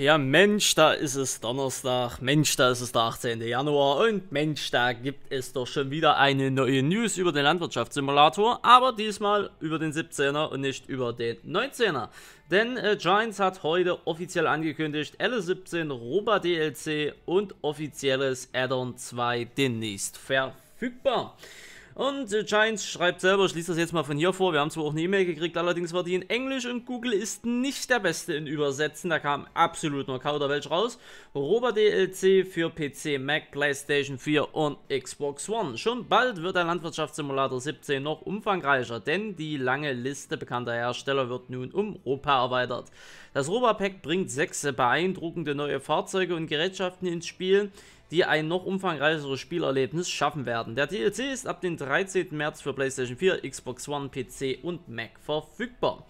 Ja, Mensch, da ist es Donnerstag. Mensch, da ist es der 18. Januar. Und Mensch, da gibt es doch schon wieder eine neue News über den Landwirtschaftssimulator. Aber diesmal über den 17er und nicht über den 19er. Denn äh, Giants hat heute offiziell angekündigt, L17 Roba DLC und offizielles Addon 2 demnächst verfügbar. Und äh, Giants schreibt selber, ich lese das jetzt mal von hier vor, wir haben zwar auch eine E-Mail gekriegt, allerdings war die in Englisch und Google ist nicht der Beste in Übersetzen, da kam absolut nur Kauderwelsch raus. Rober DLC für PC, Mac, Playstation 4 und Xbox One. Schon bald wird der Landwirtschaftssimulator 17 noch umfangreicher, denn die lange Liste bekannter Hersteller wird nun um Europa erweitert. Das Roba-Pack bringt sechs beeindruckende neue Fahrzeuge und Gerätschaften ins Spiel, die ein noch umfangreicheres Spielerlebnis schaffen werden. Der DLC ist ab dem 13. März für PlayStation 4, Xbox One, PC und Mac verfügbar.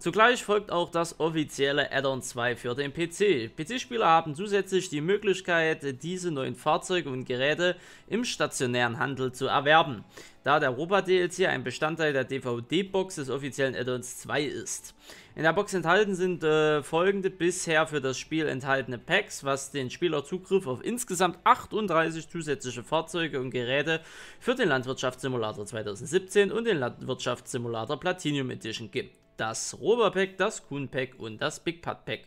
Zugleich folgt auch das offizielle Add-on 2 für den PC. PC-Spieler haben zusätzlich die Möglichkeit, diese neuen Fahrzeuge und Geräte im stationären Handel zu erwerben, da der Europa-DLC ein Bestandteil der DVD-Box des offiziellen Add-ons 2 ist. In der Box enthalten sind äh, folgende bisher für das Spiel enthaltene Packs, was den Spieler Zugriff auf insgesamt 38 zusätzliche Fahrzeuge und Geräte für den Landwirtschaftssimulator 2017 und den Landwirtschaftssimulator Platinum Edition gibt das Rover Pack, das Kuhn Pack und das Big Putt Pack.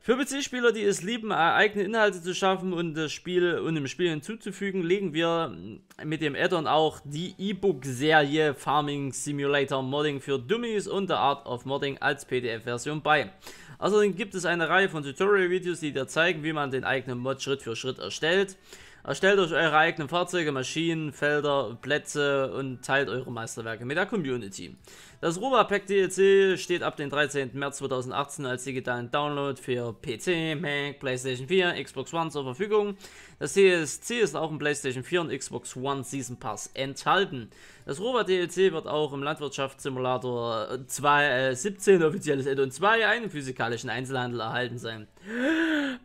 Für PC-Spieler, die es lieben, äh, eigene Inhalte zu schaffen und das Spiel und dem Spiel hinzuzufügen, legen wir äh, mit dem Addon auch die E-Book-Serie Farming Simulator Modding für Dummies und The Art of Modding als PDF-Version bei. Außerdem gibt es eine Reihe von Tutorial-Videos, die dir zeigen, wie man den eigenen Mod Schritt für Schritt erstellt. Erstellt also euch eure eigenen Fahrzeuge, Maschinen, Felder, Plätze und teilt eure Meisterwerke mit der Community. Das Roba Pack DLC steht ab dem 13. März 2018 als digitalen Download für PC, Mac, PlayStation 4, Xbox One zur Verfügung. Das DLC ist auch im PlayStation 4 und Xbox One Season Pass enthalten. Das Roba DLC wird auch im Landwirtschaftssimulator 2, äh, 17 offizielles Addon 2 einen physikalischen Einzelhandel erhalten sein.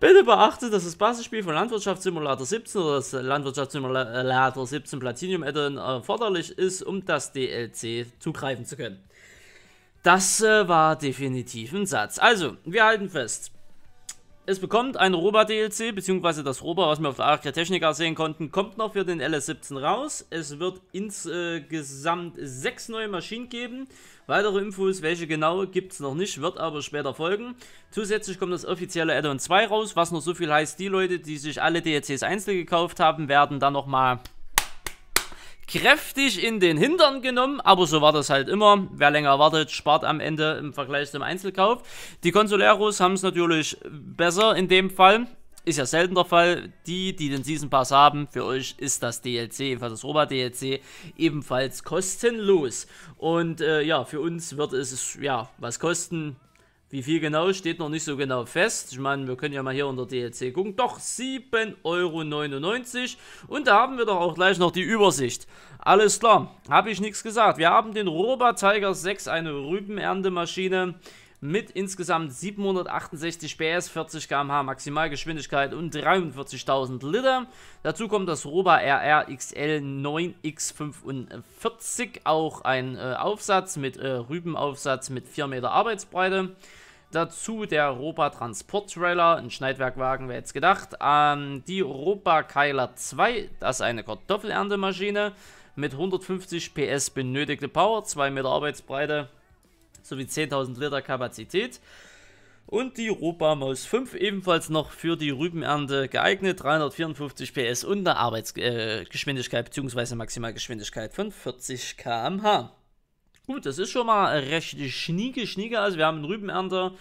Bitte beachte, dass das Basisspiel von Landwirtschaftssimulator 17 oder das Landwirtschaftssimulator 17 Platinum Add-on erforderlich äh, ist, um das DLC zugreifen zu können. Das äh, war definitiv ein Satz. Also, wir halten fest. Es bekommt ein Roba-DLC, beziehungsweise das Roba, was wir auf der Arca Technica sehen konnten, kommt noch für den LS17 raus. Es wird insgesamt sechs neue Maschinen geben. Weitere Infos, welche genau, gibt es noch nicht, wird aber später folgen. Zusätzlich kommt das offizielle Add-on 2 raus, was noch so viel heißt, die Leute, die sich alle DLCs einzeln gekauft haben, werden dann nochmal kräftig in den Hintern genommen, aber so war das halt immer. Wer länger wartet, spart am Ende im Vergleich zum Einzelkauf. Die Consoleros haben es natürlich besser in dem Fall. Ist ja selten der Fall. Die, die den Season Pass haben, für euch ist das DLC, jedenfalls das Roba-DLC, ebenfalls kostenlos. Und äh, ja, für uns wird es ja was kosten wie viel genau steht noch nicht so genau fest. Ich meine, wir können ja mal hier unter DLC gucken. Doch 7,99 Euro. Und da haben wir doch auch gleich noch die Übersicht. Alles klar, habe ich nichts gesagt. Wir haben den Roba Tiger 6, eine Rübenerntemaschine mit insgesamt 768 PS, 40 km/h Maximalgeschwindigkeit und 43.000 Liter. Dazu kommt das Roba RR XL 9X45, auch ein äh, Aufsatz mit äh, Rübenaufsatz mit 4 Meter Arbeitsbreite. Dazu der Europa-Transport-Trailer, ein Schneidwerkwagen, wäre jetzt gedacht. Ähm, die Europa-Keiler 2, das ist eine Kartoffelerntemaschine mit 150 PS benötigte Power, 2 Meter Arbeitsbreite sowie 10.000 Liter Kapazität. Und die Roba-Maus 5 ebenfalls noch für die Rübenernte geeignet, 354 PS und eine Arbeitsgeschwindigkeit äh, bzw. Maximalgeschwindigkeit von 40 km/h. Gut, das ist schon mal recht schnieke, schnieke. Also wir haben einen Rübenernter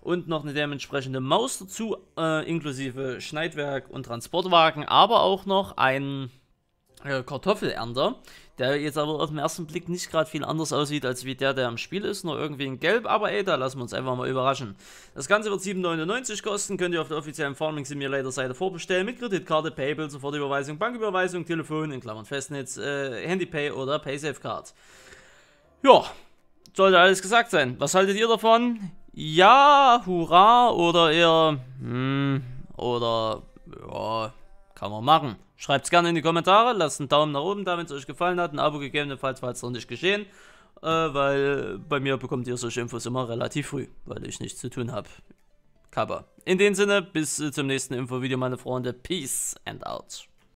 und noch eine dementsprechende Maus dazu, äh, inklusive Schneidwerk und Transportwagen, aber auch noch einen äh, Kartoffelernter, der jetzt aber auf den ersten Blick nicht gerade viel anders aussieht, als wie der, der im Spiel ist, nur irgendwie in Gelb, aber ey, da lassen wir uns einfach mal überraschen. Das Ganze wird 7,99 kosten, könnt ihr auf der offiziellen Farming Simulator Seite vorbestellen, mit Kreditkarte, Paypal, Sofortüberweisung, Banküberweisung, Telefon, in Klammern Festnetz, äh, Handypay oder Paysafecard. Ja, sollte alles gesagt sein. Was haltet ihr davon? Ja, hurra oder eher, hm, oder, ja, kann man machen. Schreibt es gerne in die Kommentare, lasst einen Daumen nach oben da, wenn es euch gefallen hat, ein Abo gegebenenfalls, falls es noch nicht geschehen, äh, weil bei mir bekommt ihr solche Infos immer relativ früh, weil ich nichts zu tun habe. Kappa. In dem Sinne, bis zum nächsten Infovideo, meine Freunde. Peace and out.